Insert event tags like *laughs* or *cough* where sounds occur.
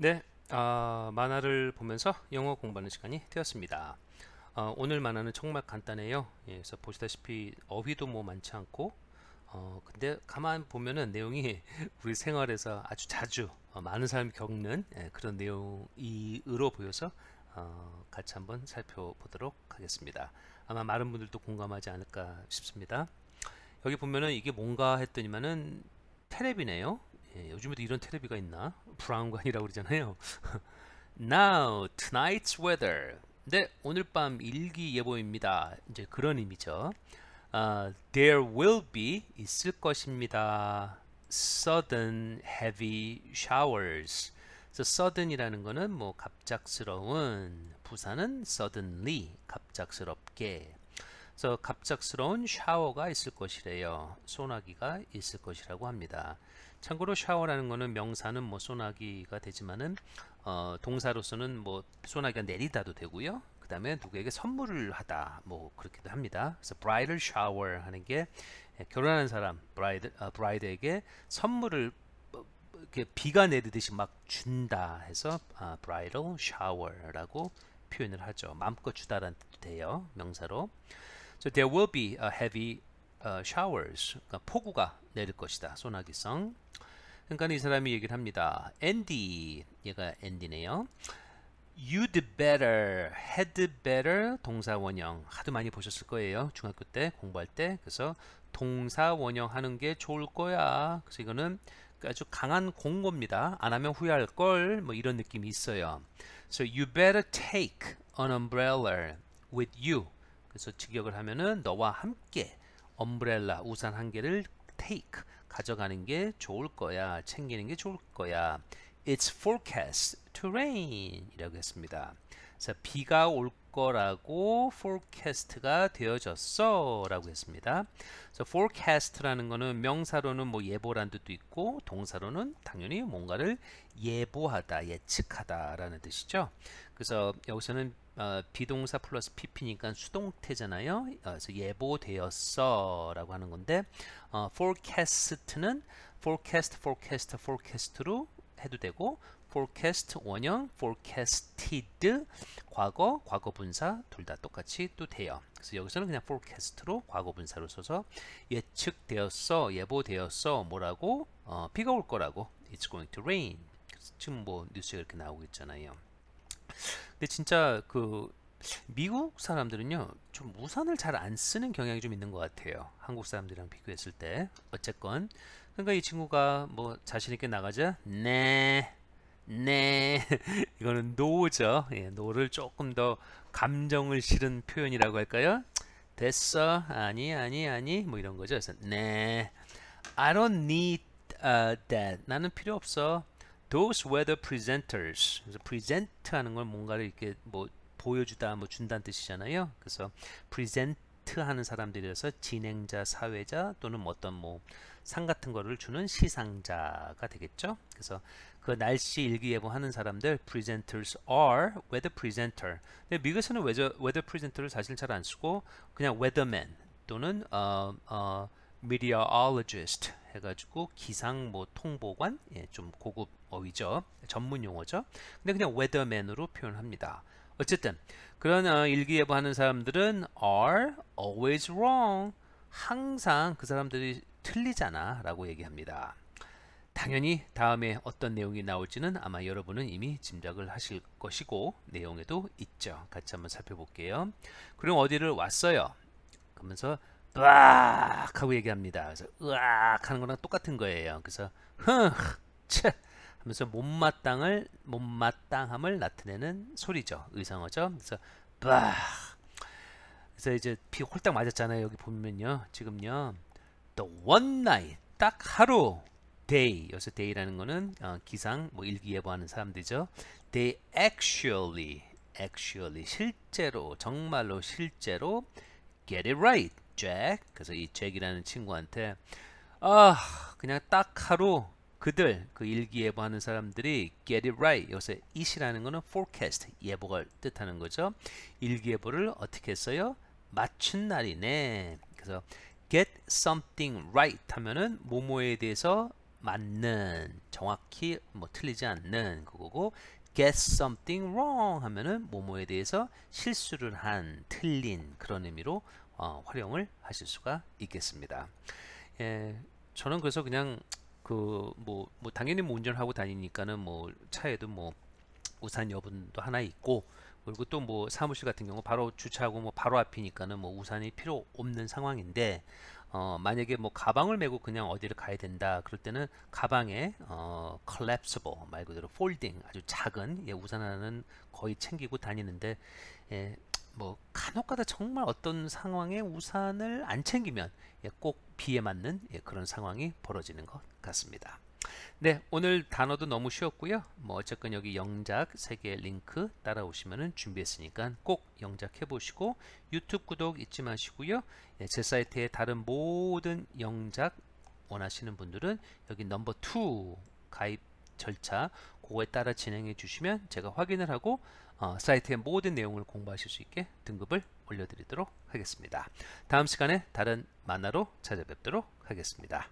네, 어, 만화를 보면서 영어 공부하는 시간이 되었습니다. 어, 오늘 만화는 정말 간단해요. 예, 그래서 보시다시피 어휘도 뭐 많지 않고, 어, 근데 가만 보면은 내용이 *laughs* 우리 생활에서 아주 자주 어, 많은 사람이 겪는 예, 그런 내용이로 으 보여서 어, 같이 한번 살펴보도록 하겠습니다. 아마 많은 분들도 공감하지 않을까 싶습니다. 여기 보면은 이게 뭔가 했더니만은 테레비네요. 예, 요즘에도 이런 테레비가 있나? 브라운관이라고 그러잖아요. *laughs* Now tonight's weather. 네, 오늘 밤 일기 예보입니다. 이제 그런 의미죠. Uh, there will be 있을 것입니다. sudden heavy showers. 그래 sudden이라는 거는 뭐 갑작스러운 부사는 suddenly 갑작스럽게. 그래 갑작스러운 샤워가 있을 것이래요. 소나기가 있을 것이라고 합니다. 참고로 샤워라는 거는 명사는 뭐 소나기가 되지만은 어, 동사로서는 뭐 소나기가 내리다도 되고요. 그 다음에 누구에게 선물을 하다 뭐 그렇기도 합니다. 그래서 bridal shower 하는 게 예, 결혼하는 사람 브라이드 어, 브라이드에게 선물을 뭐, 뭐 이렇게 비가 내리듯이 막 준다 해서 아, bridal shower라고 표현을 하죠. 마음껏 주다란 뜻도 돼요. 명사로. So there will be a heavy 어, showers, 그러니까 폭우가 내릴 것이다. 소나기성. 그러니까 이 사람이 얘기를 합니다. 앤디 얘가 앤디네요 You'd better, had better 동사 원형 하도 많이 보셨을 거예요. 중학교 때 공부할 때 그래서 동사 원형 하는 게 좋을 거야. 그래서 이거는 아주 강한 공고입니다. 안 하면 후회할 걸 뭐 이런 느낌이 있어요. So you better take an umbrella with you. 그래서 직역을 하면은 너와 함께 엄브렐라 우산 한 개를 take 가져가는 게 좋을 거야 챙기는 게 좋을 거야 It's forecast to rain 이라고 했습니다. 자, 비가 올 거라고 forecast가 되어졌어 라고 했습니다. 그래 forecast라는 거는 명사로는 뭐 예보란 뜻도 있고 동사로는 당연히 뭔가를 예보하다 예측하다 라는 뜻이죠. 그래서 여기서는 어, 비동사 플러스 PP니까 수동태잖아요. 어, 그래서 예보되었어 라고 하는 건데 어, forecast는 forecast, forecast, forecast로 해도 되고 forecast 원형, forecasted 과거, 과거 분사 둘 다 똑같이 또 돼요. 그래서 여기서는 그냥 forecast로 과거 분사로 써서 예측되었어, 예보되었어, 뭐라고 어, 비가 올 거라고 it's going to rain. 지금 뭐 뉴스에 이렇게 나오고 있잖아요. 근데 진짜 그 미국 사람들은요 좀 우산을 잘 안 쓰는 경향이 좀 있는 것 같아요 한국 사람들이랑 비교했을 때 어쨌건 그러니까 이 친구가 뭐 자신 있게 나가자 네. 네. *laughs* 이거는 노죠. 예, 노를 조금 더 감정을 실은 표현이라고 할까요? 됐어. 아니, 아니, 아니. 뭐 이런 거죠. 그래서 네. I don't need uh, that. 나는 필요 없어. Those were the presenters. 그래서 present 하는 걸 뭔가를 이렇게 뭐 보여주다, 뭐 준다는 뜻이잖아요. 그래서 present 하는사람들이라서 진행자, 사회자 또는 어떤 뭐 상 같은 거를 주는 시상자가 되겠죠. 그래서 그 날씨 일기예보 뭐 하는 사람들 presenters are weather presenter. 근데 미국에서는 weather, weather presenter를 사실 잘 안 쓰고 그냥 weatherman 또는 어, 어, meteorologist 해가지고 기상 뭐 통보관 예, 좀 고급 어휘죠 전문 용어죠 근데 그냥 weatherman으로 표현합니다 어쨌든 그런 어, 일기예보 하는 사람들은 are always wrong 항상 그 사람들이 틀리잖아 라고 얘기합니다 당연히 다음에 어떤 내용이 나올지는 아마 여러분은 이미 짐작을 하실 것이고 내용에도 있죠 같이 한번 살펴볼게요 그럼 어디를 왔어요 그러면서 으악 하고 얘기합니다 그래서 으악 하는 거랑 똑같은 거예요 그래서 흥 하면서 못마땅을 못마땅함을 나타내는 소리죠. 의상어죠. 그래서 빡. 그래서 이제 비 홀딱 맞았잖아요. 여기 보면요. 지금요. The one night 딱 하루 day 여기서 day라는 거는 어, 기상 뭐 일기예보하는 사람들이죠. They actually actually 실제로 정말로 실제로 get it right Jack 그래서 이 Jack이라는 친구한테 아 그냥 딱 하루 그들 그 일기예보하는 사람들이 get it right 여기서 it이라는 거는 forecast 예보가 뜻하는 거죠 일기예보를 어떻게 했어요 맞춘 날이네 그래서 get something right 하면은 모모에 대해서 맞는 정확히 뭐 틀리지 않는 그거고 get something wrong 하면은 모모에 대해서 실수를 한 틀린 그런 의미로 어, 활용을 하실 수가 있겠습니다 예 저는 그래서 그냥 그뭐뭐 뭐 당연히 뭐 운전을 하고 다니니까는 뭐 차에도 뭐 우산 여분도 하나 있고 그리고 또 뭐 사무실 같은 경우 바로 주차하고 뭐 바로 앞이니까는 뭐 우산이 필요 없는 상황인데 어 만약에 뭐 가방을 메고 그냥 어디를 가야 된다 그럴 때는 가방에 어 collapsible 말 그대로 폴딩 아주 작은 예 우산 하나는 거의 챙기고 다니는데 예뭐 간혹가다 정말 어떤 상황에 우산을 안 챙기면 예, 꼭 비에 맞는 예, 그런 상황이 벌어지는 것 같습니다. 네, 오늘 단어도 너무 쉬웠고요. 뭐 어쨌건 여기 영작 세개 링크 따라오시면 준비했으니까 꼭 영작해 보시고 유튜브 구독 잊지 마시고요. 예, 제 사이트에 다른 모든 영작 원하시는 분들은 여기 넘버 2 가입 절차 그거에 따라 진행해 주시면 제가 확인을 하고 어, 사이트의 모든 내용을 공부하실 수 있게 등급을 올려드리도록 하겠습니다. 다음 시간에 다른 만화로 찾아뵙도록 하겠습니다.